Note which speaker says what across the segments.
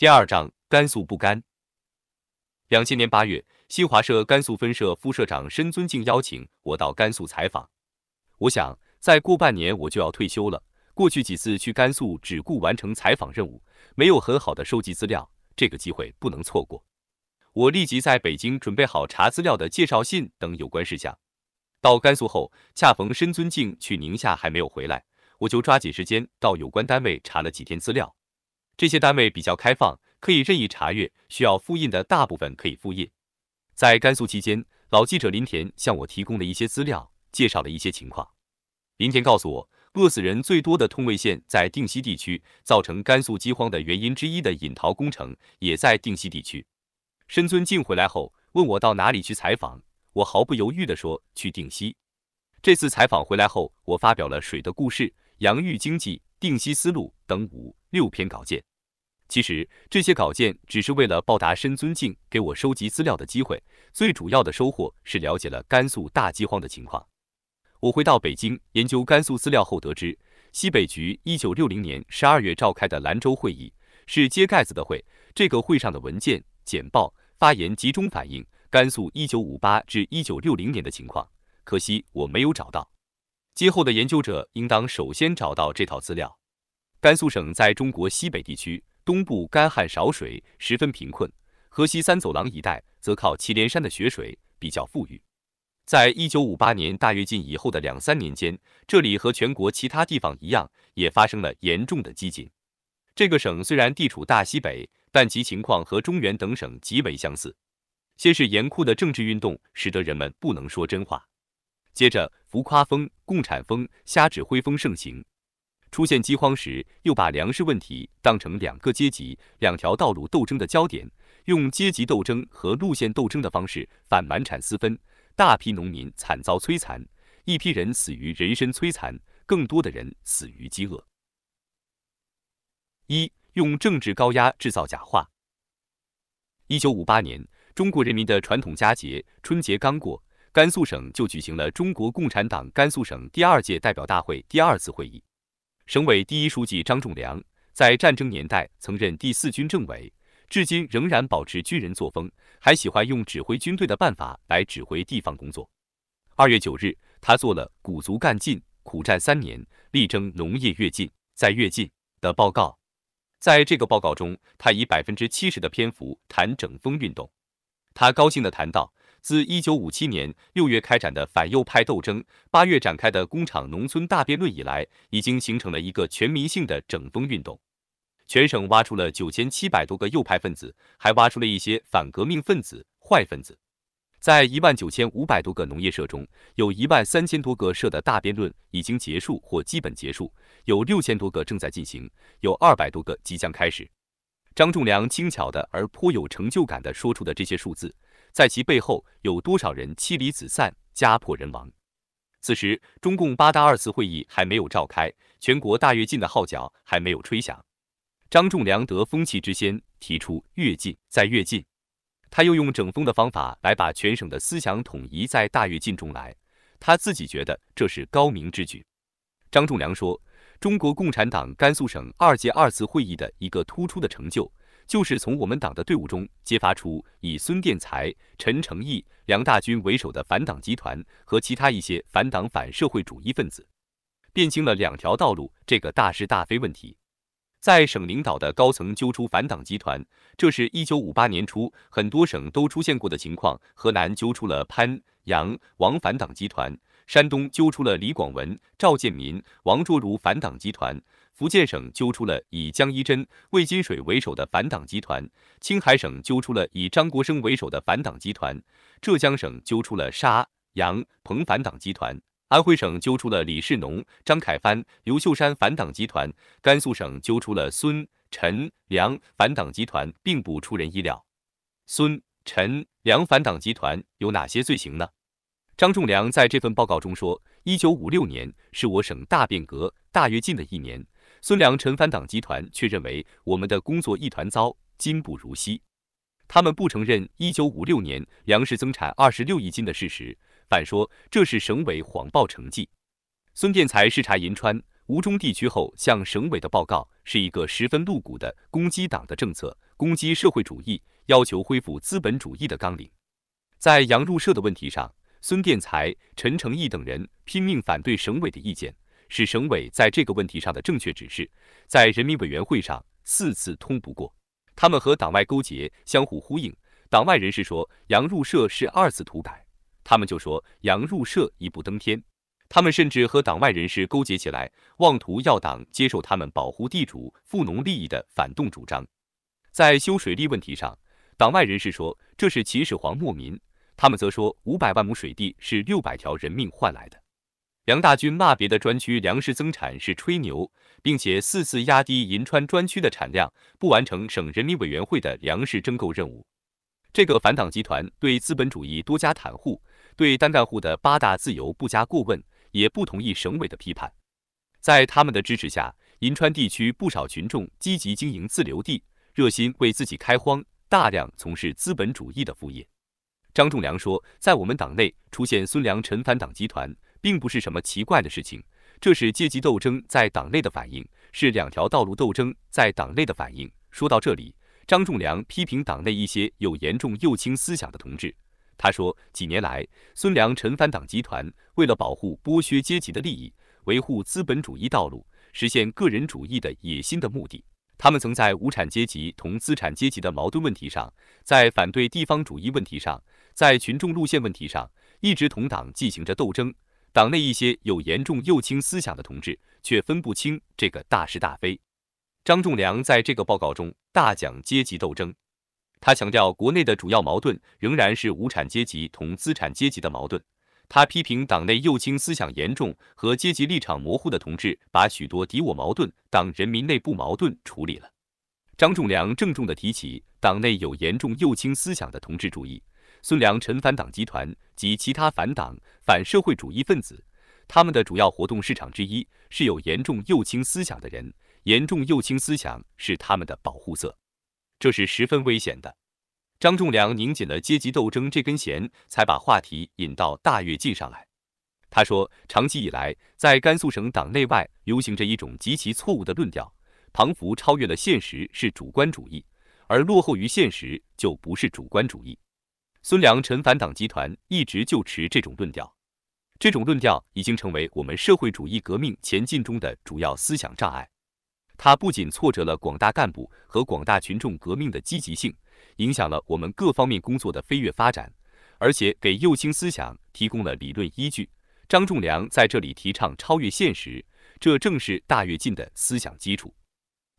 Speaker 1: 第二章，甘肃不甘。两千年八月，新华社甘肃分社副社长申尊敬邀请我到甘肃采访。我想，再过半年我就要退休了。过去几次去甘肃，只顾完成采访任务，没有很好的收集资料，这个机会不能错过。我立即在北京准备好查资料的介绍信等有关事项。到甘肃后，恰逢申尊敬去宁夏还没有回来，我就抓紧时间到有关单位查了几天资料。这些单位比较开放，可以任意查阅，需要复印的大部分可以复印。在甘肃期间，老记者林田向我提供了一些资料，介绍了一些情况。林田告诉我，饿死人最多的通渭县在定西地区，造成甘肃饥荒的原因之一的引逃工程也在定西地区。申尊敬回来后问我到哪里去采访，我毫不犹豫地说去定西。这次采访回来后，我发表了《水的故事》《洋芋经济》《定西思路》等五六篇稿件。其实这些稿件只是为了报答申尊敬给我收集资料的机会，最主要的收获是了解了甘肃大饥荒的情况。我回到北京研究甘肃资料后，得知西北局一九六零年十二月召开的兰州会议是揭盖子的会，这个会上的文件简报发言集中反映甘肃一九五八至一九六零年的情况。可惜我没有找到，今后的研究者应当首先找到这套资料。甘肃省在中国西北地区。东部干旱少水，十分贫困；河西三走廊一带则靠祁连山的雪水，比较富裕。在一九五八年大跃进以后的两三年间，这里和全国其他地方一样，也发生了严重的饥馑。这个省虽然地处大西北，但其情况和中原等省极为相似。先是严酷的政治运动，使得人们不能说真话；接着，浮夸风、共产风、瞎指挥风盛行。出现饥荒时，又把粮食问题当成两个阶级、两条道路斗争的焦点，用阶级斗争和路线斗争的方式反满产私分，大批农民惨遭摧残，一批人死于人身摧残，更多的人死于饥饿。一用政治高压制造假话。一九五八年，中国人民的传统佳节春节刚过，甘肃省就举行了中国共产党甘肃省第二届代表大会第二次会议。省委第一书记张仲良在战争年代曾任第四军政委，至今仍然保持军人作风，还喜欢用指挥军队的办法来指挥地方工作。二月九日，他做了“鼓足干劲，苦战三年，力争农业跃进再跃进”的报告。在这个报告中，他以百分之七十的篇幅谈整风运动。他高兴地谈到。自一九五七年六月开展的反右派斗争，八月展开的工厂、农村大辩论以来，已经形成了一个全民性的整风运动。全省挖出了九千七百多个右派分子，还挖出了一些反革命分子、坏分子。在一万九千五百多个农业社中，有一万三千多个社的大辩论已经结束或基本结束，有六千多个正在进行，有二百多个即将开始。张仲良轻巧的而颇有成就感的说出的这些数字。在其背后有多少人妻离子散、家破人亡？此时，中共八大二次会议还没有召开，全国大跃进的号角还没有吹响。张仲良得风气之先，提出跃进再跃进。他又用整风的方法来把全省的思想统一在大跃进中来。他自己觉得这是高明之举。张仲良说：“中国共产党甘肃省二届二次会议的一个突出的成就。”就是从我们党的队伍中揭发出以孙殿才、陈诚义、梁大军为首的反党集团和其他一些反党反社会主义分子，辨清了两条道路这个大是大非问题。在省领导的高层揪出反党集团，这是一九五八年初很多省都出现过的情况。河南揪出了潘杨王反党集团，山东揪出了李广文、赵建民、王卓如反党集团。福建省揪出了以江一真、魏金水为首的反党集团，青海省揪出了以张国生为首的反党集团，浙江省揪出了沙杨彭反党集团，安徽省揪出了李士农、张凯帆、刘秀山反党集团，甘肃省揪出了孙陈梁反党集团，并不出人意料。孙陈梁反党集团有哪些罪行呢？张仲良在这份报告中说：“一九五六年是我省大变革、大跃进的一年。”孙良陈反党集团却认为我们的工作一团糟，今不如昔。他们不承认一九五六年粮食增产二十六亿斤的事实，反说这是省委谎报成绩。孙殿才视察银川吴忠地区后向省委的报告，是一个十分露骨的攻击党的政策、攻击社会主义、要求恢复资本主义的纲领。在羊入社的问题上，孙殿才、陈诚义等人拼命反对省委的意见。是省委在这个问题上的正确指示，在人民委员会上四次通不过。他们和党外勾结，相互呼应。党外人士说杨入社是二次土改，他们就说杨入社一步登天。他们甚至和党外人士勾结起来，妄图要党接受他们保护地主富农利益的反动主张。在修水利问题上，党外人士说这是秦始皇莫民，他们则说五百万亩水地是六百条人命换来的。梁大军骂别的专区粮食增产是吹牛，并且四次压低银川专区的产量，不完成省人民委员会的粮食征购任务。这个反党集团对资本主义多加袒护，对单干户的八大自由不加过问，也不同意省委的批判。在他们的支持下，银川地区不少群众积极经营自留地，热心为自己开荒，大量从事资本主义的副业。张仲良说，在我们党内出现孙良陈反党集团。并不是什么奇怪的事情，这是阶级斗争在党内的反应，是两条道路斗争在党内的反应。说到这里，张仲良批评党内一些有严重右倾思想的同志。他说，几年来，孙良陈反党集团为了保护剥削阶级的利益，维护资本主义道路，实现个人主义的野心的目的，他们曾在无产阶级同资产阶级的矛盾问题上，在反对地方主义问题上，在群众路线问题上，一直同党进行着斗争。党内一些有严重右倾思想的同志却分不清这个大是大非。张仲良在这个报告中大讲阶级斗争，他强调国内的主要矛盾仍然是无产阶级同资产阶级的矛盾。他批评党内右倾思想严重和阶级立场模糊的同志把许多敌我矛盾、当人民内部矛盾处理了。张仲良郑重地提起党内有严重右倾思想的同志注意，孙良陈反党集团。及其他反党、反社会主义分子，他们的主要活动市场之一是有严重右倾思想的人。严重右倾思想是他们的保护色，这是十分危险的。张仲良拧紧了阶级斗争这根弦，才把话题引到大跃进上来。他说，长期以来，在甘肃省党内外流行着一种极其错误的论调：庞福超越了现实是主观主义，而落后于现实就不是主观主义。孙良陈反党集团一直就持这种论调，这种论调已经成为我们社会主义革命前进中的主要思想障碍。它不仅挫折了广大干部和广大群众革命的积极性，影响了我们各方面工作的飞跃发展，而且给右倾思想提供了理论依据。张仲良在这里提倡超越现实，这正是大跃进的思想基础。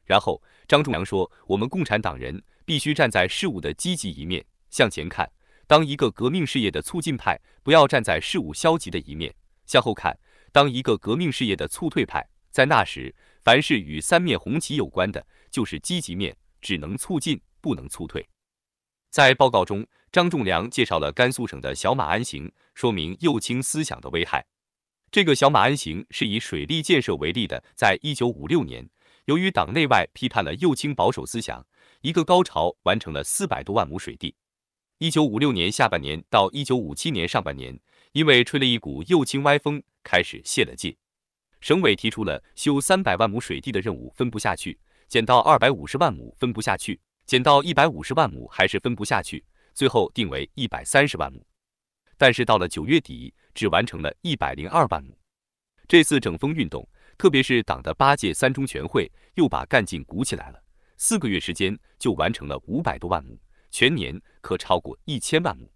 Speaker 1: 然后张仲良说，我们共产党人必须站在事物的积极一面向前看。当一个革命事业的促进派，不要站在事物消极的一面向后看；当一个革命事业的促退派，在那时，凡是与三面红旗有关的，就是积极面，只能促进，不能促退。在报告中，张仲良介绍了甘肃省的小马鞍形，说明右倾思想的危害。这个小马鞍形是以水利建设为例的。在一九五六年，由于党内外批判了右倾保守思想，一个高潮完成了四百多万亩水地。一九五六年下半年到一九五七年上半年，因为吹了一股右倾歪风，开始泄了劲。省委提出了修三百万亩水地的任务，分不下去，减到二百五十万亩，分不下去，减到一百五十万亩还是分不下去，最后定为一百三十万亩。但是到了九月底，只完成了一百零二万亩。这次整风运动，特别是党的八届三中全会，又把干劲鼓起来了，四个月时间就完成了五百多万亩。全年可超过一千万亩。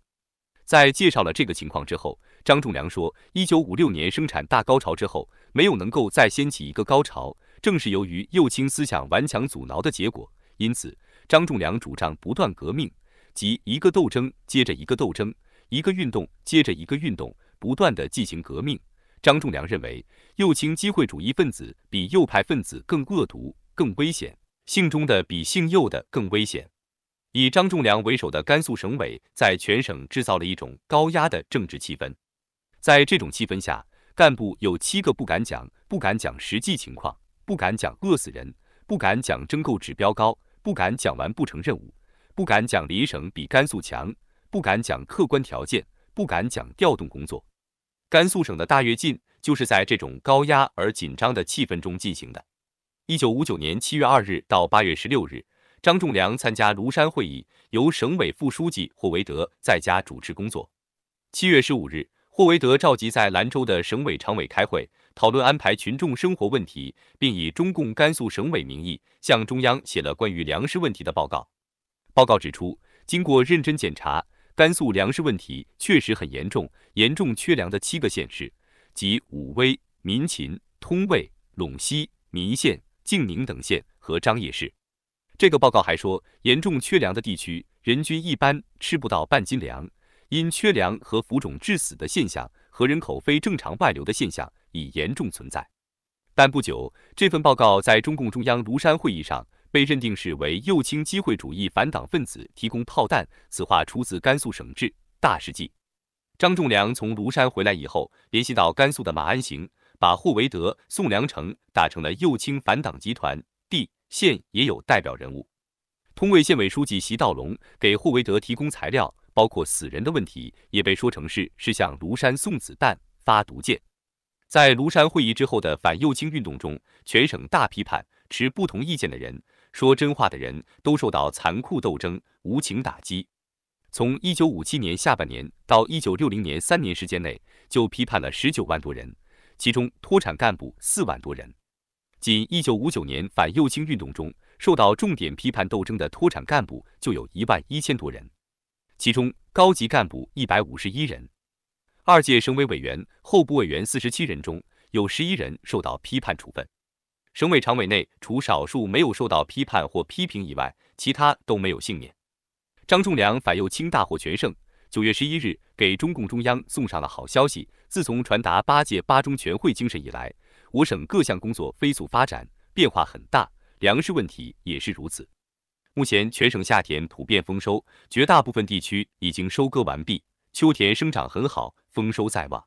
Speaker 1: 在介绍了这个情况之后，张仲良说：“一九五六年生产大高潮之后，没有能够再掀起一个高潮，正是由于右倾思想顽强阻挠的结果。因此，张仲良主张不断革命，即一个斗争接着一个斗争，一个运动接着一个运动，不断地进行革命。”张仲良认为，右倾机会主义分子比右派分子更恶毒、更危险，姓中的比姓右的更危险。以张仲良为首的甘肃省委在全省制造了一种高压的政治气氛，在这种气氛下，干部有七个不敢讲，不敢讲实际情况，不敢讲饿死人，不敢讲征购指标高，不敢讲完不成任务，不敢讲邻省比甘肃强，不敢讲客观条件，不敢讲调动工作。甘肃省的大跃进就是在这种高压而紧张的气氛中进行的。一九五九年七月二日到八月十六日。张仲良参加庐山会议，由省委副书记霍维德在家主持工作。七月十五日，霍维德召集在兰州的省委常委开会，讨论安排群众生活问题，并以中共甘肃省委名义向中央写了关于粮食问题的报告。报告指出，经过认真检查，甘肃粮食问题确实很严重，严重缺粮的七个县市，即武威、民勤、通渭、陇西、岷县、静宁等县和张掖市。这个报告还说，严重缺粮的地区，人均一般吃不到半斤粮，因缺粮和浮肿致死的现象和人口非正常外流的现象已严重存在。但不久，这份报告在中共中央庐山会议上被认定是为右倾机会主义反党分子提供炮弹。此话出自甘肃省志大事记。张仲良从庐山回来以后，联系到甘肃的马安行，把霍维德、宋良成打成了右倾反党集团。d 县也有代表人物，通渭县委书记习道龙给霍维德提供材料，包括死人的问题也被说成是是向庐山送子弹、发毒箭。在庐山会议之后的反右倾运动中，全省大批判，持不同意见的人、说真话的人都受到残酷斗争、无情打击。从一九五七年下半年到一九六零年三年时间内，就批判了十九万多人，其中脱产干部四万多人。仅一九五九年反右倾运动中，受到重点批判斗争的脱产干部就有一万一千多人，其中高级干部一百五十一人，二届省委委员、候补委员四十七人中，有十一人受到批判处分。省委常委内，除少数没有受到批判或批评以外，其他都没有幸免。张仲良反右倾大获全胜，九月十一日给中共中央送上了好消息。自从传达八届八中全会精神以来，我省各项工作飞速发展，变化很大，粮食问题也是如此。目前全省夏田普遍丰收，绝大部分地区已经收割完毕，秋田生长很好，丰收在望。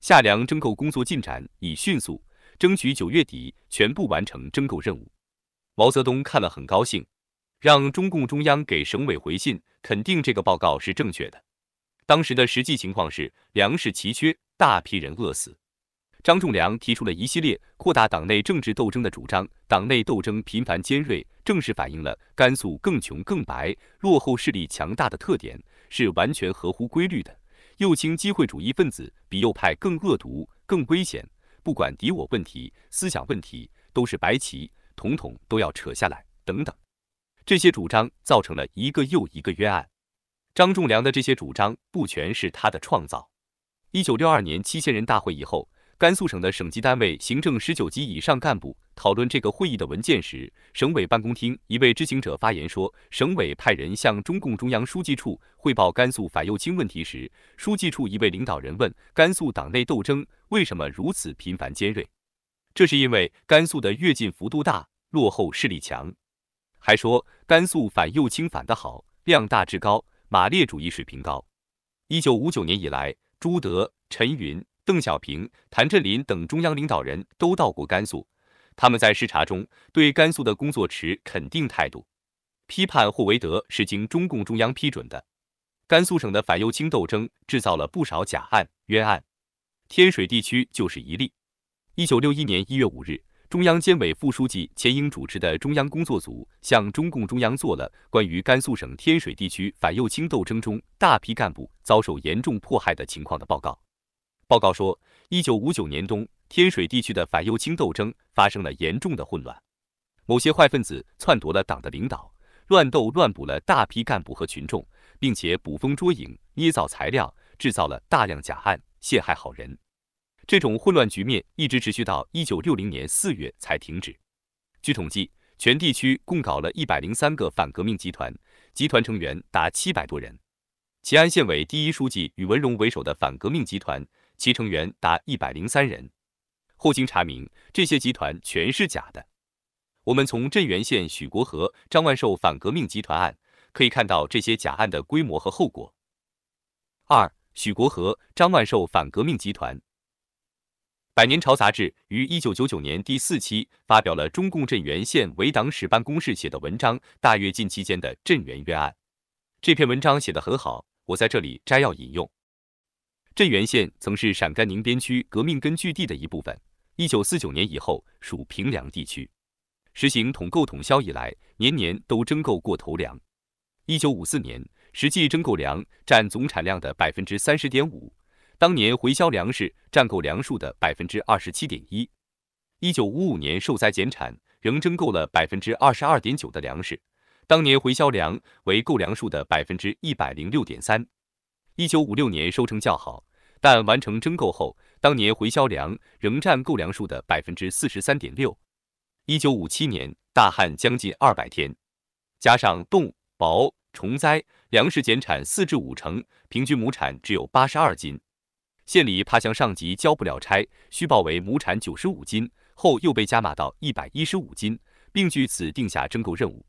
Speaker 1: 夏粮征购工作进展已迅速，争取九月底全部完成征购任务。毛泽东看了很高兴，让中共中央给省委回信，肯定这个报告是正确的。当时的实际情况是粮食奇缺，大批人饿死。张仲良提出了一系列扩大党内政治斗争的主张，党内斗争频繁尖锐，正是反映了甘肃更穷更白、落后势力强大的特点，是完全合乎规律的。右倾机会主义分子比右派更恶毒、更危险，不管敌我问题、思想问题，都是白旗，统统都要扯下来等等。这些主张造成了一个又一个冤案。张仲良的这些主张不全是他的创造。一九六二年七千人大会以后。甘肃省的省级单位行政十九级以上干部讨论这个会议的文件时，省委办公厅一位知情者发言说，省委派人向中共中央书记处汇报甘肃反右倾问题时，书记处一位领导人问，甘肃党内斗争为什么如此频繁尖锐？这是因为甘肃的跃进幅度大，落后势力强。还说甘肃反右倾反得好，量大至高，马列主义水平高。一九五九年以来，朱德、陈云。邓小平、谭震林等中央领导人都到过甘肃，他们在视察中对甘肃的工作持肯定态度。批判霍维德是经中共中央批准的。甘肃省的反右倾斗争制造了不少假案、冤案，天水地区就是一例。一九六一年一月五日，中央监委副书记钱瑛主持的中央工作组向中共中央做了关于甘肃省天水地区反右倾斗争中大批干部遭受严重迫害的情况的报告。报告说，一九五九年冬，天水地区的反右倾斗争发生了严重的混乱，某些坏分子篡夺了党的领导，乱斗乱捕了大批干部和群众，并且捕风捉影、捏造材料，制造了大量假案，陷害好人。这种混乱局面一直持续到一九六零年四月才停止。据统计，全地区共搞了一百零三个反革命集团，集团成员达七百多人。齐安县委第一书记宇文荣为首的反革命集团。其成员达一百零三人，后经查明，这些集团全是假的。我们从镇原县许国和张万寿反革命集团案可以看到这些假案的规模和后果。二、许国和张万寿反革命集团。《百年潮》杂志于一九九九年第四期发表了中共镇原县委党史办公室写的文章《大跃进期间的镇原冤案》，这篇文章写得很好，我在这里摘要引用。镇原县曾是陕甘宁边区革命根据地的一部分。一九四九年以后属平凉地区，实行统购统销以来，年年都征购过头粮。一九五四年，实际征购粮占总产量的百分之三十点五，当年回销粮食占购粮数的百分之二十七点一。一九五五年受灾减产，仍征购了百分之二十二点九的粮食，当年回销粮为购粮数的百分之一百零六点三。一九五六年收成较好，但完成征购后，当年回销粮仍占购粮数的百分之四十三点六。一九五七年大旱将近二百天，加上冻、雹、虫灾，粮食减产四至五成，平均亩产只有八十二斤。县里怕向上级交不了差，虚报为亩产九十五斤，后又被加码到一百一十五斤，并据此定下征购任务。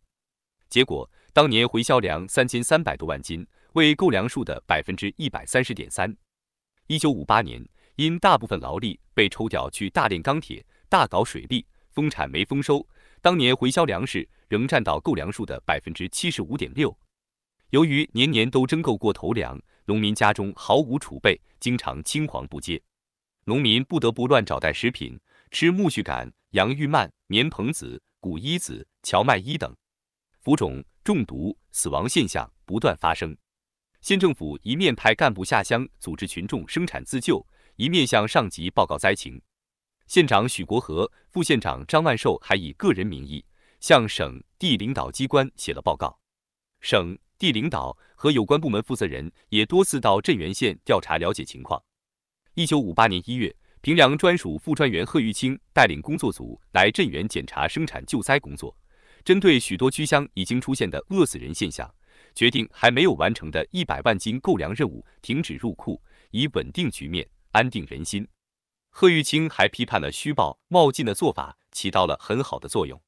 Speaker 1: 结果当年回销粮三千三百多万斤。为购粮数的百分之一百三十点三。一九五八年，因大部分劳力被抽调去大炼钢铁、大搞水利，丰产没丰收，当年回销粮食仍占到购粮数的百分之七十五点六。由于年年都征购过头粮，农民家中毫无储备，经常青黄不接，农民不得不乱找代食品，吃苜蓿杆、洋芋蔓、棉蓬子、谷衣子、荞麦衣等，浮肿、中毒、死亡现象不断发生。县政府一面派干部下乡组织群众生产自救，一面向上级报告灾情。县长许国和、副县长张万寿还以个人名义向省地领导机关写了报告。省地领导和有关部门负责人也多次到镇原县调查了解情况。一九五八年一月，平凉专署副专员贺玉清带领工作组来镇原检查生产救灾工作，针对许多区乡已经出现的饿死人现象。决定还没有完成的一百万斤购粮任务停止入库，以稳定局面、安定人心。贺玉清还批判了虚报冒进的做法，起到了很好的作用。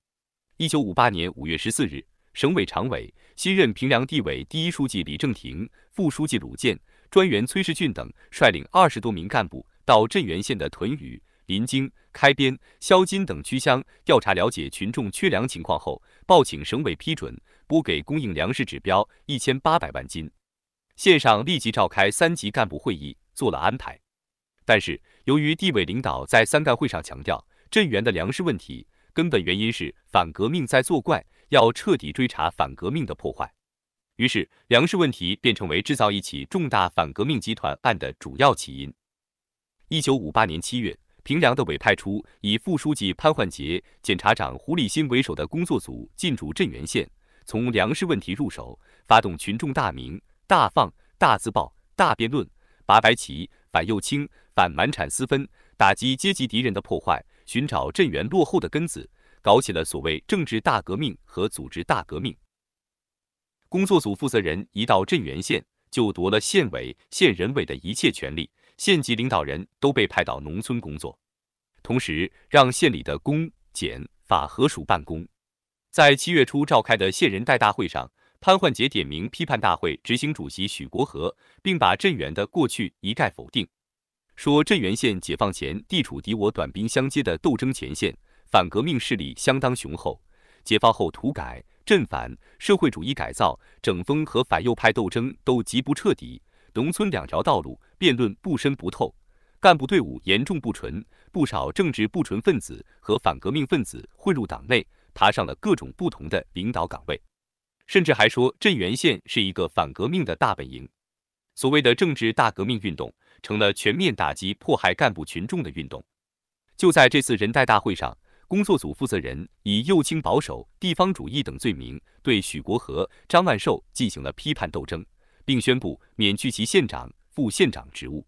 Speaker 1: 一九五八年五月十四日，省委常委、新任平凉地委第一书记李正廷、副书记鲁健、专员崔世俊等率领二十多名干部到镇原县的屯宇。临津、开边、萧金等区乡调查了解群众缺粮情况后，报请省委批准拨给供应粮食指标一千八百万斤。县上立即召开三级干部会议，做了安排。但是，由于地委领导在三干会上强调，镇原的粮食问题根本原因是反革命在作怪，要彻底追查反革命的破坏，于是粮食问题便成为制造一起重大反革命集团案的主要起因。一九五八年七月。平凉的委派出以副书记潘焕杰、检察长胡立新为首的工作组进驻镇原县，从粮食问题入手，发动群众大鸣、大放、大自爆、大辩论，拔白旗、反右倾、反满产私分，打击阶级敌人的破坏，寻找镇原落后的根子，搞起了所谓政治大革命和组织大革命。工作组负责人一到镇原县，就夺了县委、县人委的一切权利。县级领导人都被派到农村工作，同时让县里的公检法合署办公。在七月初召开的县人代大会上，潘焕杰点名批判大会执行主席许国和，并把镇原的过去一概否定，说镇原县解放前地处敌我短兵相接的斗争前线，反革命势力相当雄厚。解放后土改、镇反、社会主义改造、整风和反右派斗争都极不彻底。农村两条道路辩论不深不透，干部队伍严重不纯，不少政治不纯分子和反革命分子混入党内，爬上了各种不同的领导岗位，甚至还说镇原县是一个反革命的大本营。所谓的政治大革命运动，成了全面打击迫害干部群众的运动。就在这次人代大会上，工作组负责人以右倾保守、地方主义等罪名，对许国和、张万寿进行了批判斗争。并宣布免去其县长、副县长职务。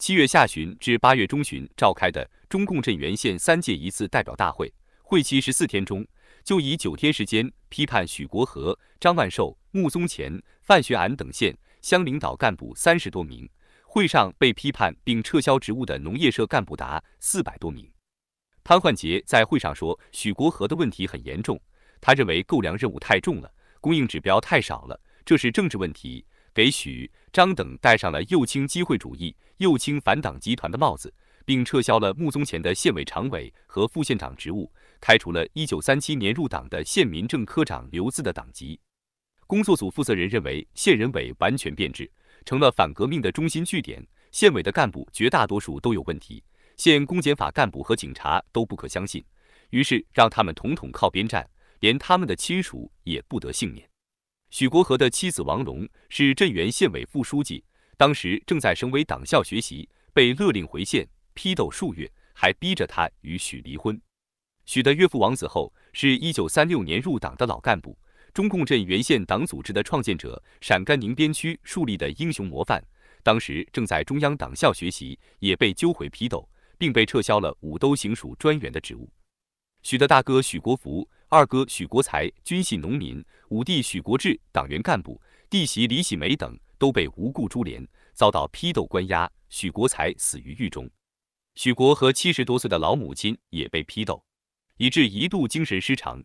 Speaker 1: 七月下旬至八月中旬召开的中共镇原县三届一次代表大会，会期十四天中，就以九天时间批判许国和、张万寿、穆宗乾、范学安等县乡领导干部三十多名。会上被批判并撤销职务的农业社干部达四百多名。潘焕杰在会上说：“许国和的问题很严重，他认为购粮任务太重了，供应指标太少了，这是政治问题。”给许、张等戴上了右倾机会主义、右倾反党集团的帽子，并撤销了穆宗前的县委常委和副县长职务，开除了一九三七年入党的县民政科长刘字的党籍。工作组负责人认为，县人委完全变质，成了反革命的中心据点，县委的干部绝大多数都有问题，县公检法干部和警察都不可相信，于是让他们统统靠边站，连他们的亲属也不得幸免。许国和的妻子王荣是镇原县委副书记，当时正在省委党校学习，被勒令回县批斗数月，还逼着他与许离婚。许的岳父王子厚是一九三六年入党的老干部，中共镇原县党组织的创建者，陕甘宁边区树立的英雄模范，当时正在中央党校学习，也被揪回批斗，并被撤销了武都行署专员的职务。许的大哥许国福。二哥许国才均系农民，五弟许国志党员干部，弟媳李喜梅等都被无故株连，遭到批斗关押。许国才死于狱中，许国和七十多岁的老母亲也被批斗，以致一度精神失常。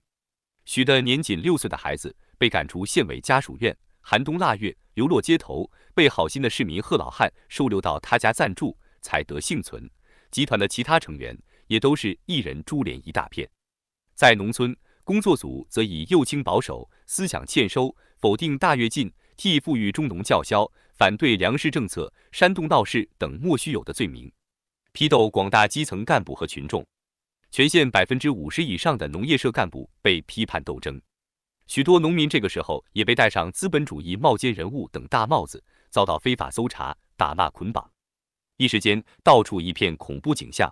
Speaker 1: 许的年仅六岁的孩子被赶出县委家属院，寒冬腊月流落街头，被好心的市民贺老汉收留到他家暂住，才得幸存。集团的其他成员也都是一人株连一大片，在农村。工作组则以右倾保守、思想欠收、否定大跃进、替富裕中农叫嚣、反对粮食政策、煽动闹事等莫须有的罪名，批斗广大基层干部和群众。全县百分之五十以上的农业社干部被批判斗争，许多农民这个时候也被戴上资本主义冒尖人物等大帽子，遭到非法搜查、打骂、捆绑，一时间到处一片恐怖景象。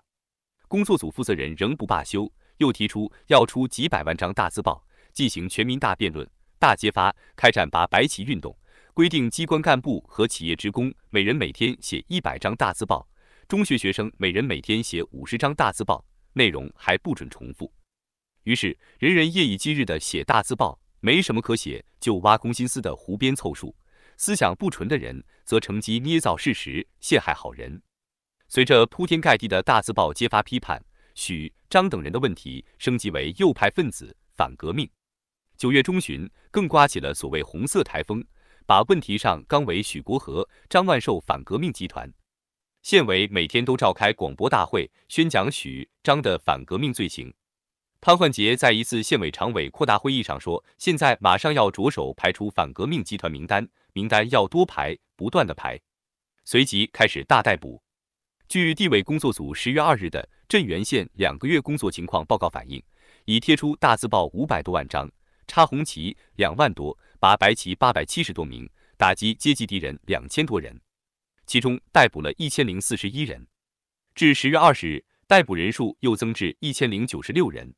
Speaker 1: 工作组负责人仍不罢休。又提出要出几百万张大字报，进行全民大辩论、大揭发，开展“拔白旗”运动，规定机关干部和企业职工每人每天写一百张大字报，中学学生每人每天写五十张大字报，内容还不准重复。于是，人人夜以继日的写大字报，没什么可写，就挖空心思的胡编凑数；思想不纯的人则乘机捏造事实，陷害好人。随着铺天盖地的大字报揭发批判。许张等人的问题升级为右派分子反革命。九月中旬，更刮起了所谓“红色台风”，把问题上纲为许国和、张万寿反革命集团。县委每天都召开广播大会，宣讲许张的反革命罪行。潘焕杰在一次县委常委扩大会议上说：“现在马上要着手排除反革命集团名单，名单要多排，不断的排。”随即开始大逮捕。据地委工作组十月二日的镇原县两个月工作情况报告反映，已贴出大字报五百多万张，插红旗两万多，拔白旗八百七十多名，打击阶级敌人两千多人，其中逮捕了一千零四十一人。至十月二十日，逮捕人数又增至一千零九十六人。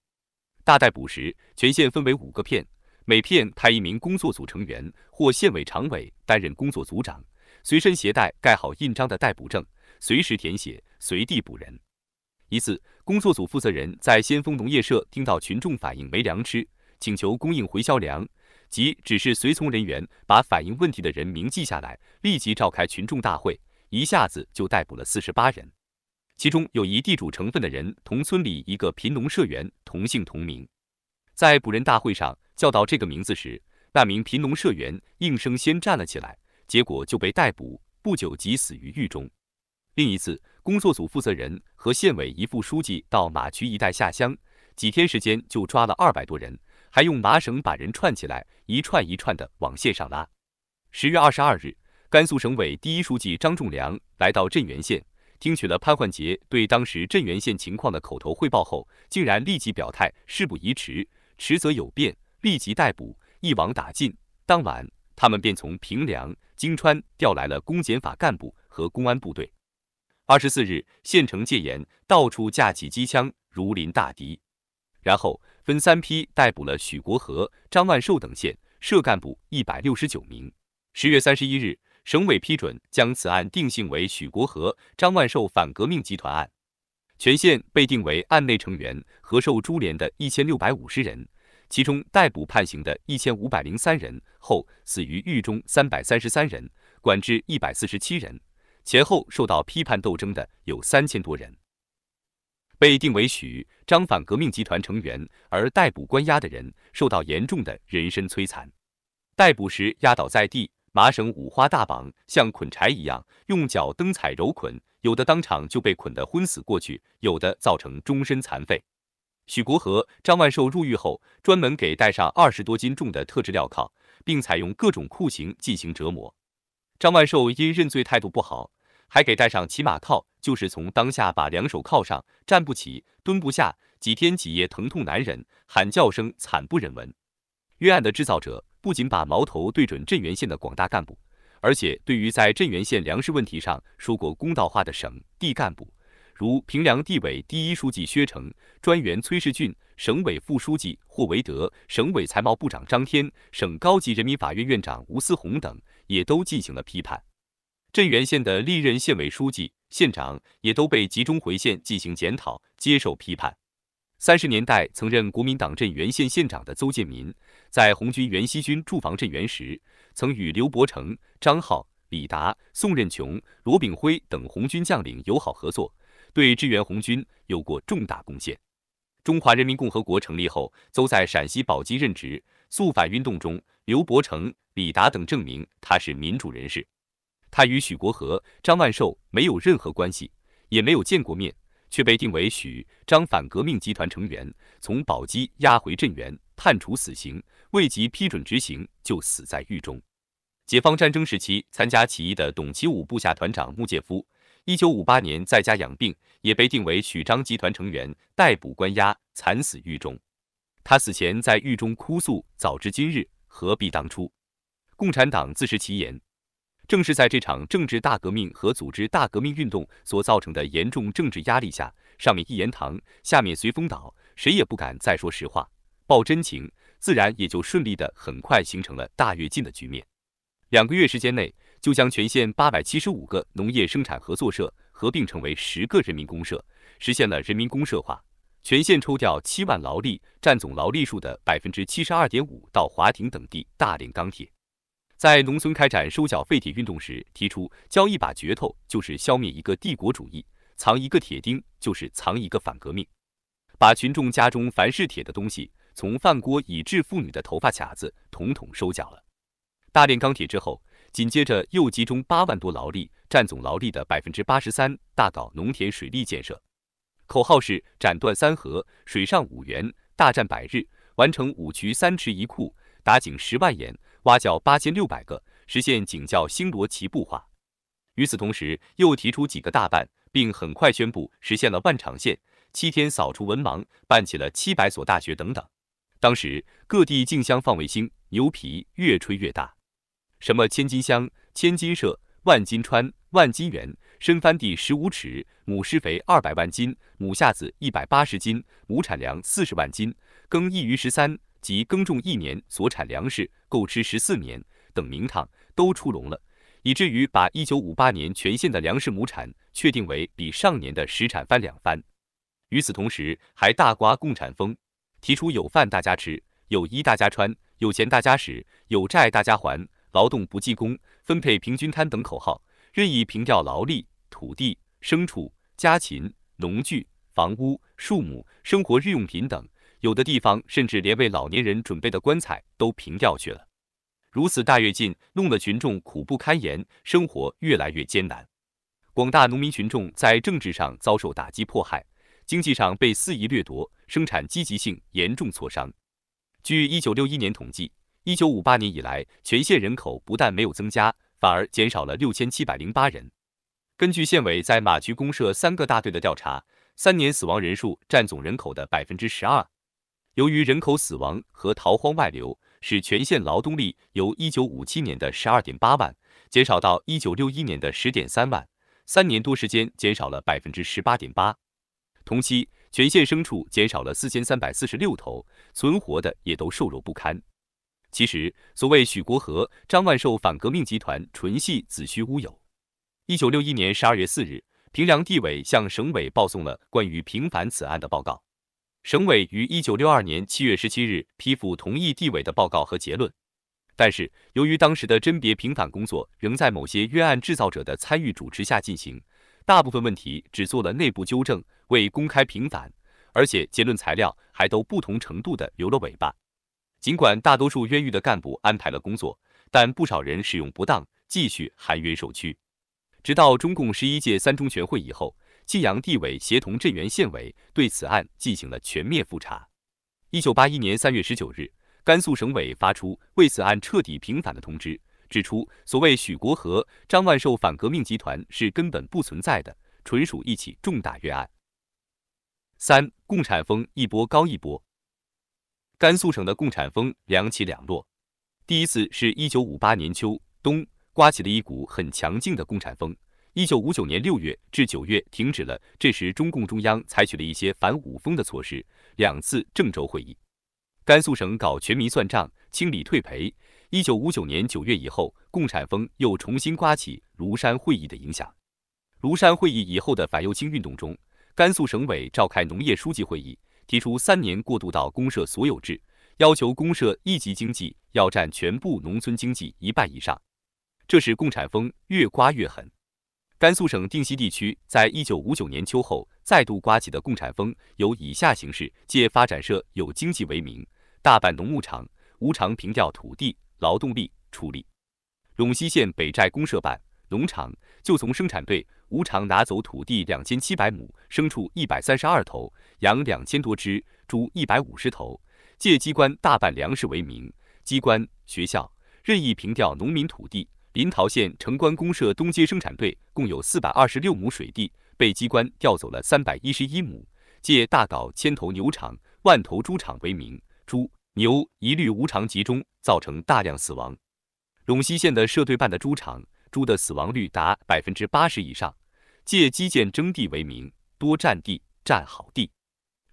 Speaker 1: 大逮捕时，全县分为五个片，每片派一名工作组成员或县委常委担任工作组长，随身携带盖好印章的逮捕证。随时填写，随地补人。一次，工作组负责人在先锋农业社听到群众反映没粮吃，请求供应回销粮，即指示随从人员把反映问题的人名记下来，立即召开群众大会，一下子就逮捕了四十八人。其中有一地主成分的人，同村里一个贫农社员同姓同名，在捕人大会上叫到这个名字时，那名贫农社员应声先站了起来，结果就被逮捕，不久即死于狱中。另一次，工作组负责人和县委一副书记到马渠一带下乡，几天时间就抓了二百多人，还用麻绳把人串起来，一串一串的往线上拉。十月二十二日，甘肃省委第一书记张仲良来到镇原县，听取了潘焕杰对当时镇原县情况的口头汇报后，竟然立即表态：事不宜迟，迟则有变，立即逮捕，一网打尽。当晚，他们便从平凉、泾川调来了公检法干部和公安部队。二十四日，县城戒严，到处架起机枪，如临大敌。然后分三批逮捕了许国和、张万寿等县社干部一百六十九名。十月三十一日，省委批准将此案定性为许国和、张万寿反革命集团案。全县被定为案内成员和受株连的一千六百五十人，其中逮捕判刑的一千五百零三人，后死于狱中三百三十三人，管制一百四十七人。前后受到批判斗争的有三千多人，被定为许张反革命集团成员而逮捕关押的人，受到严重的人身摧残。逮捕时压倒在地，麻绳五花大绑，像捆柴一样，用脚蹬踩揉捆，有的当场就被捆得昏死过去，有的造成终身残废。许国和、张万寿入狱后，专门给带上二十多斤重的特制镣铐，并采用各种酷刑进行折磨。张万寿因认罪态度不好。还给戴上骑马铐，就是从当下把两手铐上，站不起，蹲不下，几天几夜疼痛难忍，喊叫声惨不忍闻。冤案的制造者不仅把矛头对准镇原县的广大干部，而且对于在镇原县粮食问题上说过公道话的省地干部，如平凉地委第一书记薛成、专员崔世俊、省委副书记霍维德、省委财贸部长张天、省高级人民法院院长吴思宏等，也都进行了批判。镇原县的历任县委书记、县长也都被集中回县进行检讨，接受批判。三十年代曾任国民党镇原县县长的邹建民，在红军袁希军驻防镇原时，曾与刘伯承、张浩、李达、宋任穷、罗炳辉等红军将领友好合作，对支援红军有过重大贡献。中华人民共和国成立后，邹在陕西宝鸡任职。肃反运动中，刘伯承、李达等证明他是民主人士。他与许国和、张万寿没有任何关系，也没有见过面，却被定为许张反革命集团成员，从宝鸡押回镇原，判处死刑，未及批准执行就死在狱中。解放战争时期参加起义的董其武部下团长穆介夫，1958年在家养病，也被定为许张集团成员，逮捕关押，惨死狱中。他死前在狱中哭诉：“早知今日，何必当初？”共产党自食其言。正是在这场政治大革命和组织大革命运动所造成的严重政治压力下，上面一言堂，下面随风倒，谁也不敢再说实话、报真情，自然也就顺利的很快形成了大跃进的局面。两个月时间内，就将全县八百七十五个农业生产合作社合并成为十个人民公社，实现了人民公社化。全县抽调七万劳力，占总劳力数的百分之七十二点五，到华亭等地大炼钢铁。在农村开展收缴废铁运动时，提出交一把镢头就是消灭一个帝国主义，藏一个铁钉就是藏一个反革命，把群众家中凡是铁的东西，从饭锅以至妇女的头发卡子，统统收缴了。大炼钢铁之后，紧接着又集中八万多劳力，占总劳力的百分之八十三，大搞农田水利建设，口号是“斩断三河，水上五元，大战百日，完成五渠三池一库，打井十万眼”。挖窖八千六百个，实现井窖星罗棋布化。与此同时，又提出几个大办，并很快宣布实现了万长县、七天扫除文盲、办起了七百所大学等等。当时各地竞相放卫星，牛皮越吹越大。什么千金乡、千金社、万金川、万金园，深翻地十五尺，母施肥二百万斤，母下子一百八十斤，亩产粮四十万斤，耕一余十三，即耕种一年所产粮食。够吃十四年，等名堂都出笼了，以至于把一九五八年全县的粮食亩产确定为比上年的实产翻两番。与此同时，还大刮共产风，提出有饭大家吃，有衣大家穿，有钱大家使，有债大家还，劳动不计功，分配平均摊等口号，任意平调劳力、土地、牲畜、家禽、农具、房屋、树木、生活日用品等。有的地方甚至连为老年人准备的棺材都平掉去了，如此大跃进，弄得群众苦不堪言，生活越来越艰难。广大农民群众在政治上遭受打击迫害，经济上被肆意掠夺，生产积极性严重挫伤。据一九六一年统计，一九五八年以来，全县人口不但没有增加，反而减少了六千七百零八人。根据县委在马驹公社三个大队的调查，三年死亡人数占总人口的百分之十二。由于人口死亡和逃荒外流，使全县劳动力由一九五七年的十二点八万减少到一九六一年的十点三万，三年多时间减少了百分之十八点八。同期，全县牲畜减少了四千三百四十六头，存活的也都瘦弱不堪。其实，所谓许国和、张万寿反革命集团，纯系子虚乌有。一九六一年十二月四日，平凉地委向省委报送了关于平反此案的报告。省委于一九六二年七月十七日批复同意地委的报告和结论，但是由于当时的甄别平反工作仍在某些冤案制造者的参与主持下进行，大部分问题只做了内部纠正，未公开平反，而且结论材料还都不同程度的留了尾巴。尽管大多数冤狱的干部安排了工作，但不少人使用不当，继续含冤受屈，直到中共十一届三中全会以后。晋阳地委协同镇原县委对此案进行了全面复查。一九八一年三月十九日，甘肃省委发出为此案彻底平反的通知，指出所谓许国和、张万寿反革命集团是根本不存在的，纯属一起重大冤案。三、共产风一波高一波，甘肃省的共产风两起两落。第一次是一九五八年秋冬，刮起了一股很强劲的共产风。一九五九年六月至九月停止了。这时，中共中央采取了一些反五风的措施，两次郑州会议，甘肃省搞全民算账、清理退赔。一九五九年九月以后，共产风又重新刮起。庐山会议的影响，庐山会议以后的反右倾运动中，甘肃省委召开农业书记会议，提出三年过渡到公社所有制，要求公社一级经济要占全部农村经济一半以上，这时，共产风越刮越狠。甘肃省定西地区在一九五九年秋后再度刮起的共产风，有以下形式：借发展社有经济为名，大办农牧场，无偿平调土地、劳动力、出力。陇西县北寨公社办农场，就从生产队无偿拿走土地两千七百亩，牲畜一百三十二头，羊两千多只，猪一百五十头。借机关大办粮食为名，机关、学校任意平调农民土地。临洮县城关公社东街生产队共有四百二十六亩水地，被机关调走了三百一十一亩。借大搞千头牛场、万头猪场为名，猪牛一律无偿集中，造成大量死亡。陇西县的社队办的猪场，猪的死亡率达百分之八十以上。借基建征地为名，多占地、占好地。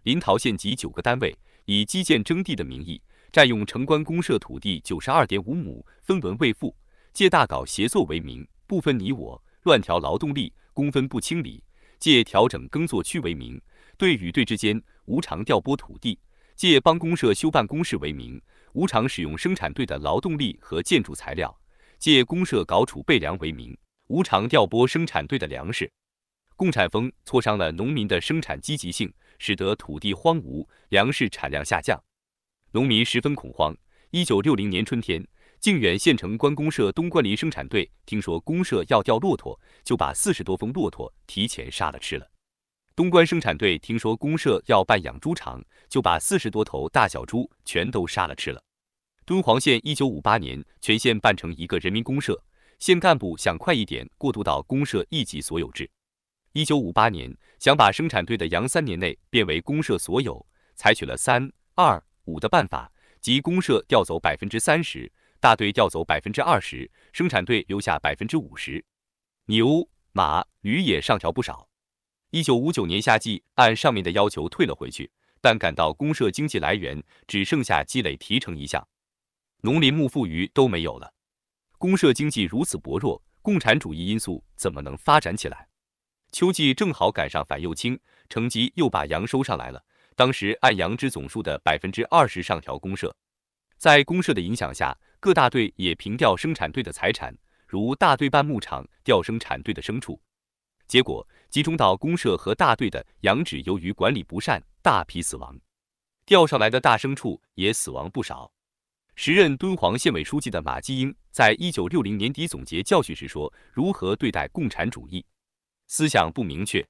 Speaker 1: 临洮县及九个单位以基建征地的名义占用城关公社土地九十二点五亩，分文未付。借大搞协作为名，不分你我，乱调劳动力，工分不清理；借调整耕作区为名，对与对之间无偿调拨土地；借帮公社修办公室为名，无偿使用生产队的劳动力和建筑材料；借公社搞储备粮为名，无偿调拨生产队的粮食。共产风挫伤了农民的生产积极性，使得土地荒芜，粮食产量下降，农民十分恐慌。一九六零年春天。靖远县城关公社东关林生产队听说公社要调骆驼，就把四十多峰骆驼提前杀了吃了。东关生产队听说公社要办养猪场，就把四十多头大小猪全都杀了吃了。敦煌县一九五八年全县办成一个人民公社，县干部想快一点过渡到公社一级所有制。一九五八年想把生产队的羊三年内变为公社所有，采取了三二五的办法，即公社调走百分之三十。大队调走百分之二十，生产队留下百分之五十，牛马驴也上调不少。一九五九年夏季，按上面的要求退了回去，但感到公社经济来源只剩下积累提成一项，农林牧副渔都没有了。公社经济如此薄弱，共产主义因素怎么能发展起来？秋季正好赶上反右倾，成绩又把羊收上来了。当时按羊只总数的百分之二十上调公社。在公社的影响下，各大队也平调生产队的财产，如大队办牧场调生产队的牲畜，结果集中到公社和大队的羊只由于管理不善，大批死亡；调上来的大牲畜也死亡不少。时任敦煌县委书记的马继英在一九六零年底总结教训时说：“如何对待共产主义？思想不明确，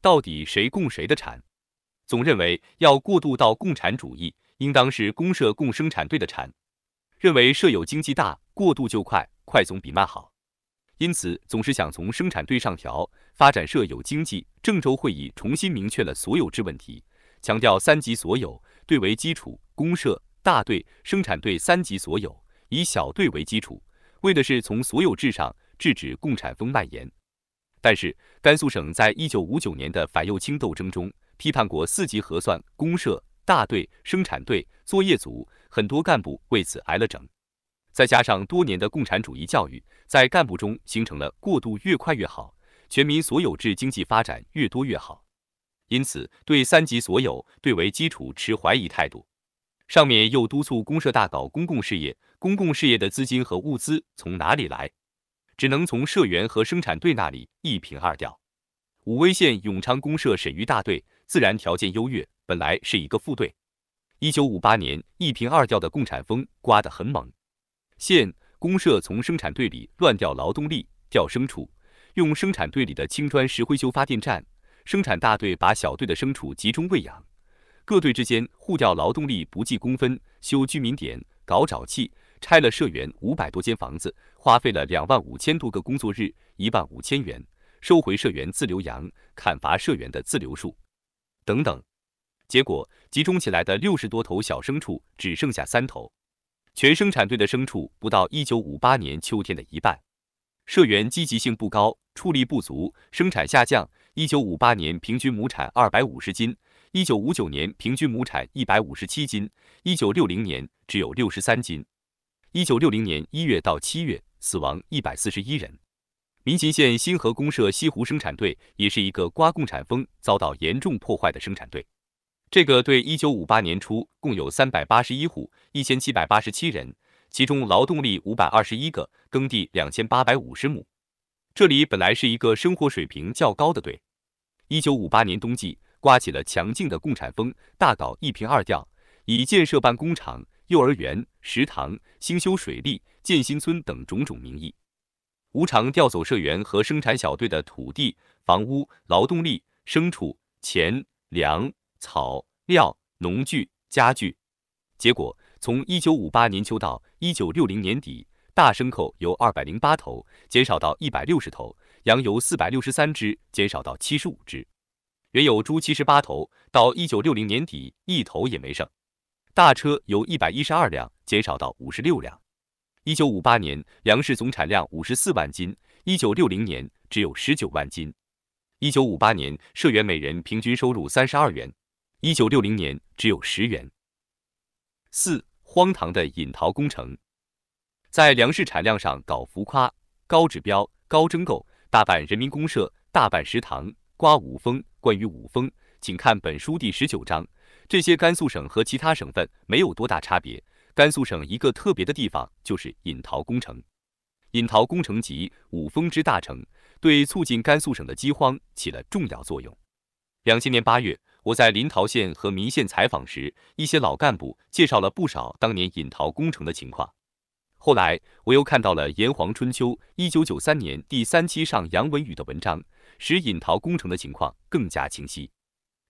Speaker 1: 到底谁供谁的产？总认为要过渡到共产主义。”应当是公社共生产队的产，认为社有经济大，过渡就快，快总比慢好，因此总是想从生产队上调发展社有经济。郑州会议重新明确了所有制问题，强调三级所有，队为基础，公社、大队、生产队三级所有，以小队为基础，为的是从所有制上制止共产风蔓延。但是，甘肃省在一九五九年的反右倾斗争中，批判过四级核算公社。大队、生产队、作业组，很多干部为此挨了整。再加上多年的共产主义教育，在干部中形成了“过渡越快越好，全民所有制经济发展越多越好”，因此对三级所有、对为基础持怀疑态度。上面又督促公社大搞公共事业，公共事业的资金和物资从哪里来？只能从社员和生产队那里一平二调。武威县永昌公社沈于大队自然条件优越。本来是一个副队。一九五八年，一平二调的共产风刮得很猛，县公社从生产队里乱调劳动力、调牲畜，用生产队里的青砖、石灰修发电站。生产大队把小队的牲畜集中喂养，各队之间互调劳动力，不计工分，修居民点，搞沼气，拆了社员五百多间房子，花费了两万五千多个工作日，一万五千元，收回社员自留羊，砍伐社员的自留树，等等。结果集中起来的六十多头小牲畜只剩下三头，全生产队的牲畜不到一九五八年秋天的一半，社员积极性不高，畜力不足，生产下降。一九五八年平均亩产二百五十斤，一九五九年平均亩产一百五十七斤，一九六零年只有六十三斤。一九六零年一月到七月死亡一百四十一人。民勤县新河公社西湖生产队也是一个刮共产风遭到严重破坏的生产队。这个队一九五八年初共有三百八十一户一千七百八十七人，其中劳动力五百二十一个，耕地两千八百五十亩。这里本来是一个生活水平较高的队。一九五八年冬季，刮起了强劲的共产风，大搞一平二调，以建设办工厂、幼儿园、食堂、兴修水利、建新村等种种名义，无偿调走社员和生产小队的土地、房屋、劳动力、牲畜、钱粮。草料、农具、家具，结果从一九五八年秋到一九六零年底，大牲口由二百零八头减少到一百六十头，羊由四百六十三只减少到七十五只，原有猪七十八头，到一九六零年底一头也没剩，大车由一百一十二辆减少到五十六辆，一九五八年粮食总产量五十四万斤，一九六零年只有十九万斤，一九五八年社员每人平均收入三十二元。一九六零年只有十元。四荒唐的引陶工程，在粮食产量上搞浮夸，高指标、高征购，大办人民公社，大办食堂，刮五风。关于五风，请看本书第十九章。这些甘肃省和其他省份没有多大差别。甘肃省一个特别的地方就是引陶工程，引陶工程及五风之大成，对促进甘肃省的饥荒起了重要作用。两千年八月。我在临洮县和岷县采访时，一些老干部介绍了不少当年引洮工程的情况。后来我又看到了《炎黄春秋》一九九三年第三期上杨文宇的文章，使引洮工程的情况更加清晰。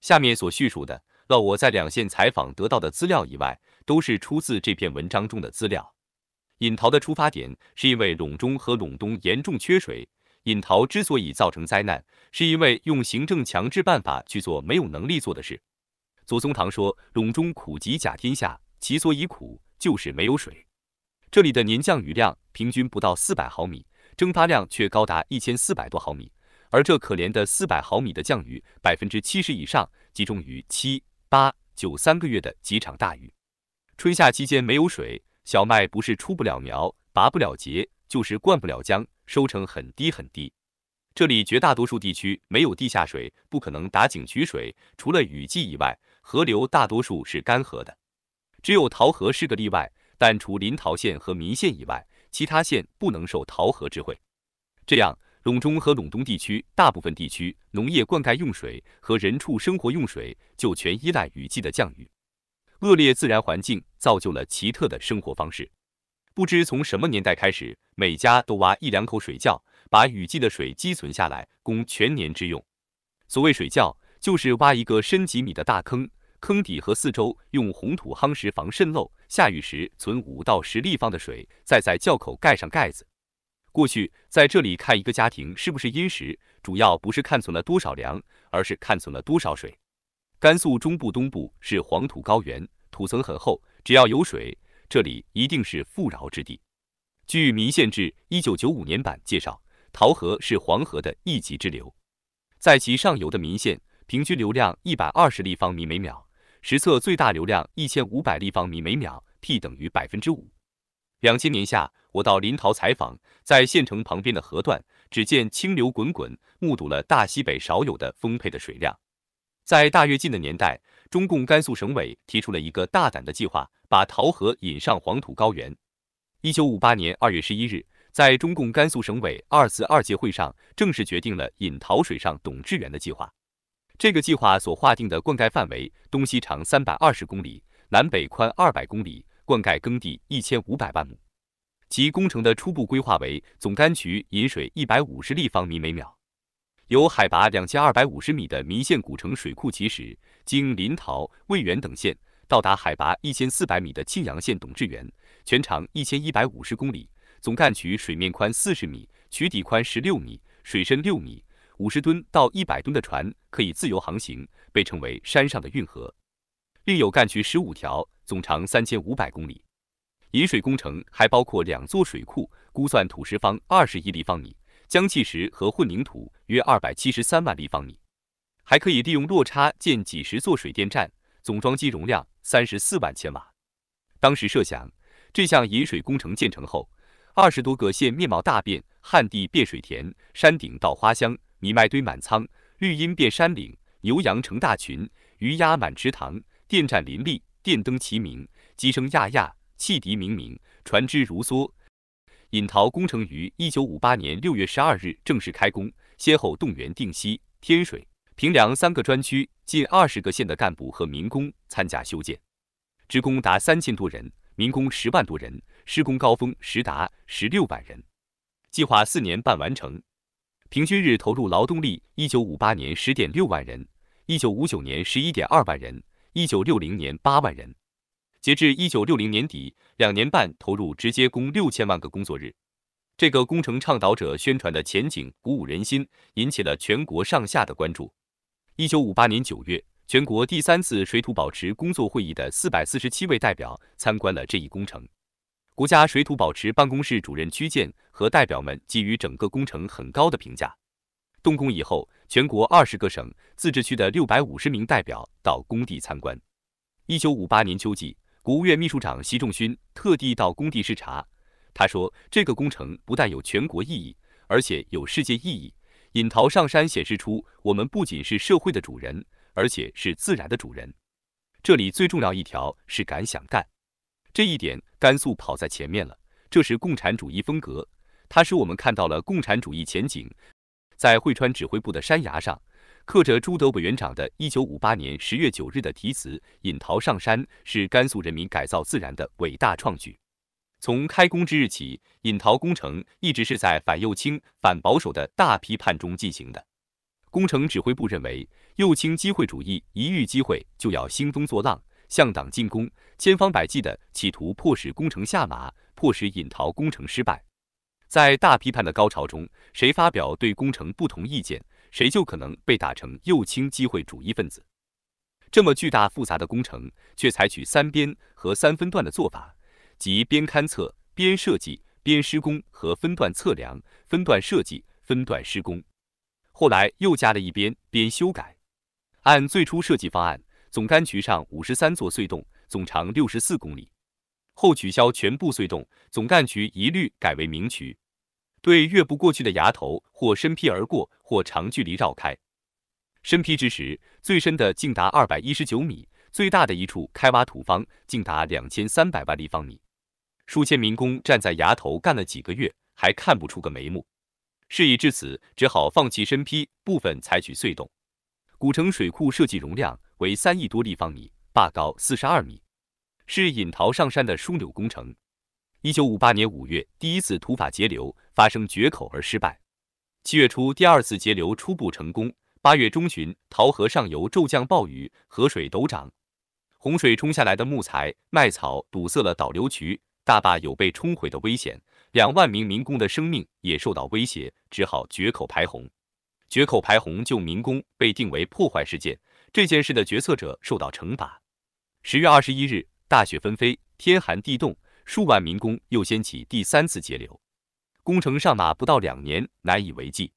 Speaker 1: 下面所叙述的，除了我在两县采访得到的资料以外，都是出自这篇文章中的资料。引洮的出发点是因为陇中和陇东严重缺水。引逃之所以造成灾难，是因为用行政强制办法去做没有能力做的事。左宗棠说：“陇中苦及甲天下，其所以苦，就是没有水。这里的年降雨量平均不到四百毫米，蒸发量却高达一千四百多毫米。而这可怜的四百毫米的降雨，百分之七十以上集中于七八九三个月的几场大雨。春夏期间没有水，小麦不是出不了苗，拔不了节。”就是灌不了江，收成很低很低。这里绝大多数地区没有地下水，不可能打井取水，除了雨季以外，河流大多数是干涸的。只有桃河是个例外，但除临洮县和岷县以外，其他县不能受桃河之惠。这样，陇中和陇东地区大部分地区农业灌溉用水和人畜生活用水就全依赖雨季的降雨。恶劣自然环境造就了奇特的生活方式。不知从什么年代开始，每家都挖一两口水窖，把雨季的水积存下来，供全年之用。所谓水窖，就是挖一个深几米的大坑，坑底和四周用红土夯实防渗漏，下雨时存五到十立方的水，再在窖口盖上盖子。过去在这里看一个家庭是不是殷实，主要不是看存了多少粮，而是看存了多少水。甘肃中部、东部是黄土高原，土层很厚，只要有水。这里一定是富饶之地。据《民县志》一九九五年版介绍，桃河是黄河的一级支流，在其上游的民县，平均流量一百二十立方米每秒，实测最大流量一千五百立方米每秒，P 等于百分之五。两千年夏，我到临洮采访，在县城旁边的河段，只见清流滚滚，目睹了大西北少有的丰沛的水量。在大跃进的年代。中共甘肃省委提出了一个大胆的计划，把洮河引上黄土高原。一九五八年二月十一日，在中共甘肃省委二次二届会上，正式决定了引洮水上董志塬的计划。这个计划所划定的灌溉范围，东西长三百二十公里，南北宽二百公里，灌溉耕地一千五百万亩。其工程的初步规划为总干渠引水一百五十立方米每秒。由海拔两千二百五十米的岷县古城水库起始，经临洮、渭源等县，到达海拔一千四百米的庆阳县董志源，全长一千一百五十公里。总干渠水面宽四十米，渠底宽十六米，水深六米，五十吨到一百吨的船可以自由航行，被称为“山上的运河”。另有干渠十五条，总长三千五百公里。引水工程还包括两座水库，估算土石方二十亿立方米。将气石和混凝土约二百七十三万立方米，还可以利用落差建几十座水电站，总装机容量三十四万千瓦。当时设想，这项引水工程建成后，二十多个县面貌大变，旱地变水田，山顶稻花香，米麦堆满仓，绿荫变山岭，牛羊成大群，鱼鸭满池塘，电站林立，电灯齐鸣，鸡声哑哑，汽笛鸣鸣，船只如梭。引陶工程于一九五八年六月十二日正式开工，先后动员定西、天水、平凉三个专区近二十个县的干部和民工参加修建，职工达三千多人，民工十万多人，施工高峰时达十六万人。计划四年半完成，平均日投入劳动力：一九五八年十点六万人，一九五九年十一点二万人，一九六零年八万人。截至一九六零年底，两年半投入直接工六千万个工作日。这个工程倡导者宣传的前景鼓舞人心，引起了全国上下的关注。一九五八年九月，全国第三次水土保持工作会议的四百四十七位代表参观了这一工程。国家水土保持办公室主任屈建和代表们给予整个工程很高的评价。动工以后，全国二十个省、自治区的六百五十名代表到工地参观。一九五八年秋季。国务院秘书长习仲勋特地到工地视察。他说：“这个工程不但有全国意义，而且有世界意义。引陶上山显示出我们不仅是社会的主人，而且是自然的主人。这里最重要一条是敢想干，这一点甘肃跑在前面了。这是共产主义风格，它使我们看到了共产主义前景。”在会川指挥部的山崖上。刻着朱德委员长的一九五八年十月九日的题词：“引陶上山是甘肃人民改造自然的伟大创举。”从开工之日起，引陶工程一直是在反右倾、反保守的大批判中进行的。工程指挥部认为，右倾机会主义一遇机会就要兴风作浪，向党进攻，千方百计地企图迫使工程下马，迫使引陶工程失败。在大批判的高潮中，谁发表对工程不同意见？谁就可能被打成右倾机会主义分子。这么巨大复杂的工程，却采取三边和三分段的做法，即边勘测、边设计、边施工和分段测量、分段设计、分段施工。后来又加了一边，边修改。按最初设计方案，总干渠上五十三座隧洞，总长六十四公里。后取消全部隧洞，总干渠一律改为明渠。对越不过去的崖头，或身劈而过，或长距离绕开。身劈之时，最深的竟达二百一十九米，最大的一处开挖土方竟达两千三百万立方米。数千民工站在崖头干了几个月，还看不出个眉目。事已至此，只好放弃身劈，部分采取隧洞。古城水库设计容量为三亿多立方米，坝高四十二米，是引桃上山的枢纽工程。一九五八年五月，第一次土法截流发生决口而失败。七月初，第二次截流初步成功。八月中旬，桃河上游骤降暴雨，河水陡涨，洪水冲下来的木材、麦草堵塞了导流渠，大坝有被冲毁的危险，两万名民工的生命也受到威胁，只好决口排洪。决口排洪救民工被定为破坏事件，这件事的决策者受到惩罚。十月二十一日，大雪纷飞，天寒地冻。数万民工又掀起第三次截流，工程上马不到两年，难以为继。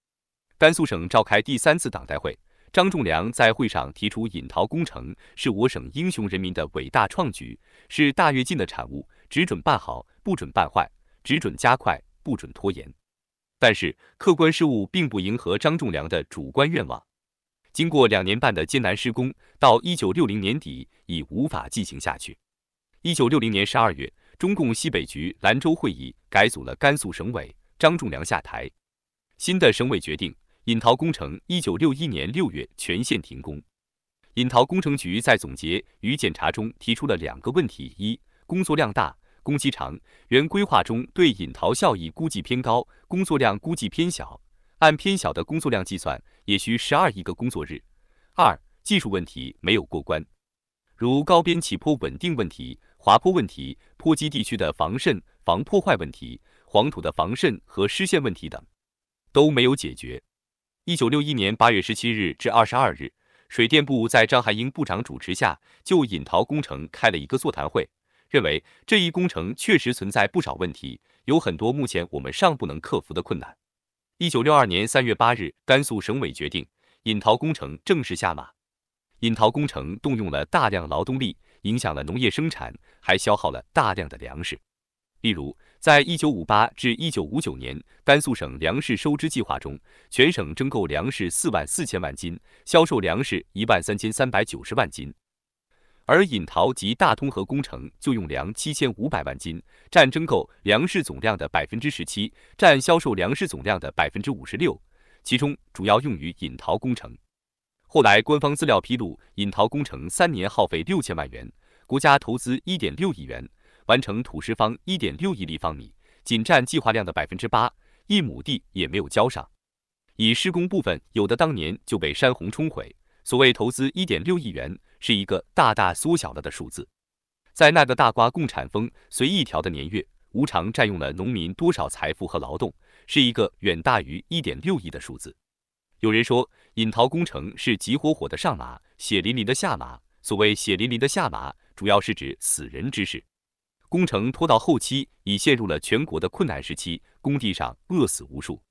Speaker 1: 甘肃省召开第三次党代会，张仲良在会上提出，引陶工程是我省英雄人民的伟大创举，是大跃进的产物，只准办好，不准办坏，只准加快，不准拖延。但是客观事物并不迎合张仲良的主观愿望。经过两年半的艰难施工，到一九六零年底已无法进行下去。一九六零年十二月。中共西北局兰州会议改组了甘肃省委，张仲良下台。新的省委决定引陶工程一九六一年六月全线停工。引陶工程局在总结与检查中提出了两个问题：一、工作量大，工期长。原规划中对引陶效益估计偏高，工作量估计偏小，按偏小的工作量计算，也需十二亿个工作日。二、技术问题没有过关，如高边起坡稳定问题、滑坡问题。坡基地区的防渗、防破坏问题，黄土的防渗和失陷问题等，都没有解决。一九六一年八月十七日至二十二日，水电部在张汉英部长主持下，就引陶工程开了一个座谈会，认为这一工程确实存在不少问题，有很多目前我们尚不能克服的困难。一九六二年三月八日，甘肃省委决定引陶工程正式下马。引陶工程动用了大量劳动力。影响了农业生产，还消耗了大量的粮食。例如，在一九五八至一九五九年，甘肃省粮食收支计划中，全省征购粮食四万四千万斤，销售粮食一万三千三百九十万斤。而引洮及大通河工程就用粮七千五百万斤，占征购粮食总量的百分之十七，占销售粮食总量的百分之五十六，其中主要用于引洮工程。后来，官方资料披露，引洮工程三年耗费六千万元，国家投资一点六亿元，完成土石方一点六亿立方米，仅占计划量的百分之八，一亩地也没有交上。已施工部分有的当年就被山洪冲毁。所谓投资一点六亿元，是一个大大缩小了的数字。在那个大刮共产风、随意调的年月，无偿占用了农民多少财富和劳动，是一个远大于一点六亿的数字。有人说引洮工程是急火火的上马，血淋淋的下马。所谓血淋淋的下马，主要是指死人之事。工程拖到后期，已陷入了全国的困难时期，工地上饿死无数，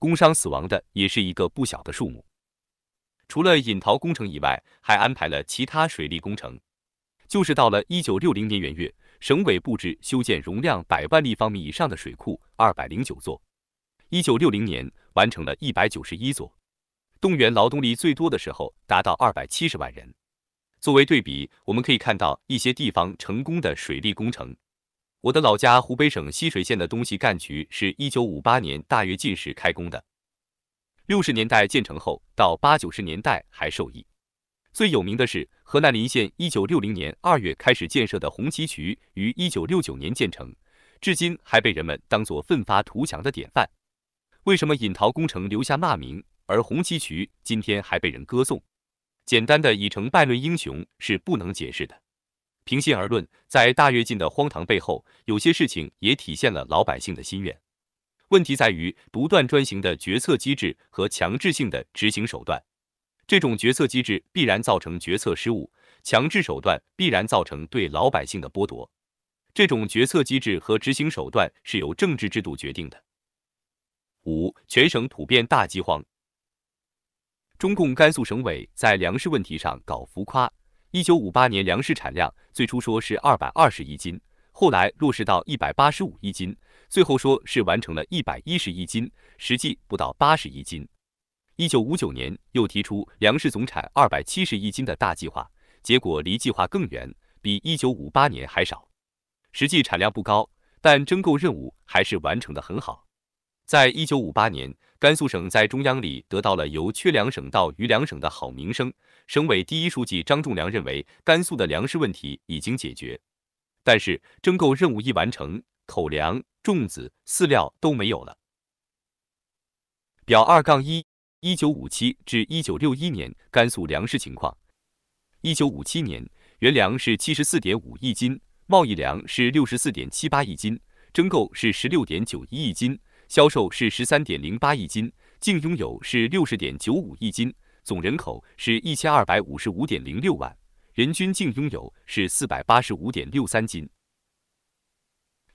Speaker 1: 工伤死亡的也是一个不小的数目。除了引洮工程以外，还安排了其他水利工程。就是到了一九六零年元月，省委布置修建容量百万立方米以上的水库二百零九座，一九六零年完成了一百九十一座。动员劳动力最多的时候达到二百七十万人。作为对比，我们可以看到一些地方成功的水利工程。我的老家湖北省浠水县的东西干渠是一九五八年大跃进时开工的，六十年代建成后到八九十年代还受益。最有名的是河南林县一九六零年二月开始建设的红旗渠，于一九六九年建成，至今还被人们当做奋发图强的典范。为什么引陶工程留下骂名？而红旗渠今天还被人歌颂，简单的以成败论英雄是不能解释的。平心而论，在大跃进的荒唐背后，有些事情也体现了老百姓的心愿。问题在于独断专行的决策机制和强制性的执行手段。这种决策机制必然造成决策失误，强制手段必然造成对老百姓的剥夺。这种决策机制和执行手段是由政治制度决定的。五，全省普遍大饥荒。中共甘肃省委在粮食问题上搞浮夸。一九五八年粮食产量最初说是二百二十亿斤，后来落实到一百八十五亿斤，最后说是完成了一百一十亿斤，实际不到八十亿斤。一九五九年又提出粮食总产二百七十亿斤的大计划，结果离计划更远，比一九五八年还少。实际产量不高，但征购任务还是完成得很好。在一九五八年。甘肃省在中央里得到了由缺粮省到余粮省的好名声。省委第一书记张仲良认为，甘肃的粮食问题已经解决，但是征购任务一完成，口粮、种子、饲料都没有了。表二杠一：一九五七至一九六一年甘肃粮食情况。一九五七年，原粮是七十四点五亿斤，贸易粮是六十四点七八亿斤，征购是十六点九一亿斤。销售是十三点零八亿斤，净拥有是六十点九五亿斤，总人口是一千二百五十五点零六万，人均净拥有是四百八十五点六三斤。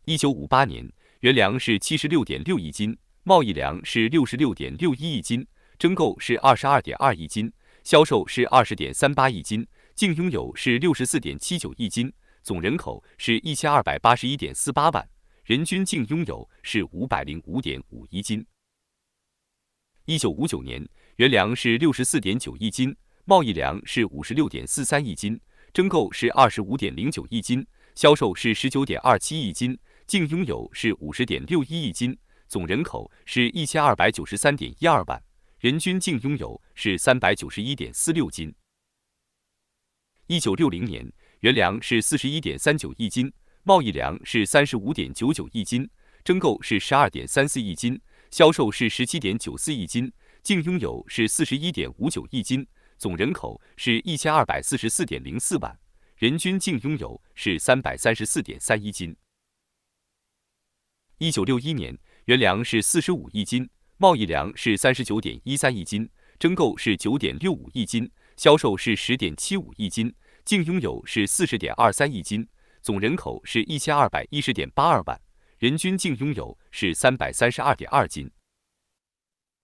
Speaker 1: 一九五八年，原粮是七十六点六亿斤，贸易粮是六十六点六一亿斤，征购是二十二点二亿斤，销售是二十点三八亿斤，净拥有是六十四点七九亿斤，总人口是一千二百八十一点四八万。人均净拥有是五百零五点五一斤。一九五九年，原粮是六十四点九一斤，贸易粮是五十六点四三亿斤，征购是二十五点零九亿斤，销售是十九点二七亿斤，净拥有是五十点六一亿斤，总人口是一千二百九十三点一二万，人均净拥有是三百九十一点四六斤。一九六零年，原粮是四十一点三九亿斤。贸易粮是三十五点九九亿斤，征购是十二点三四亿斤，销售是十七点九四亿斤，净拥有是四十一点五九亿斤，总人口是一千二百四十四点零四万，人均净拥有是三百三十四点三一斤。一九六一年，原粮是四十五亿斤，贸易粮是三十九点一三亿斤，征购是九点六五亿斤，销售是十点七五亿斤，净拥有是四十点二三亿斤。总人口是一千二百一十点八二万，人均净拥有是三百三十二点二斤。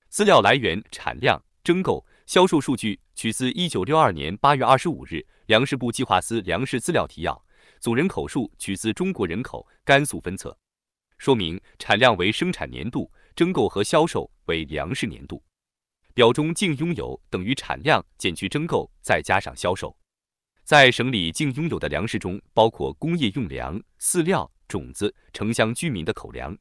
Speaker 1: 资料来源：产量、征购、销售数据取自一九六二年八月二十五日粮食部计划司粮食资料提要。总人口数取自《中国人口》甘肃分册。说明：产量为生产年度，征购和销售为粮食年度。表中净拥有等于产量减去征购再加上销售。在省里净拥有的粮食中，包括工业用粮、饲料、种子、城乡居民的口粮。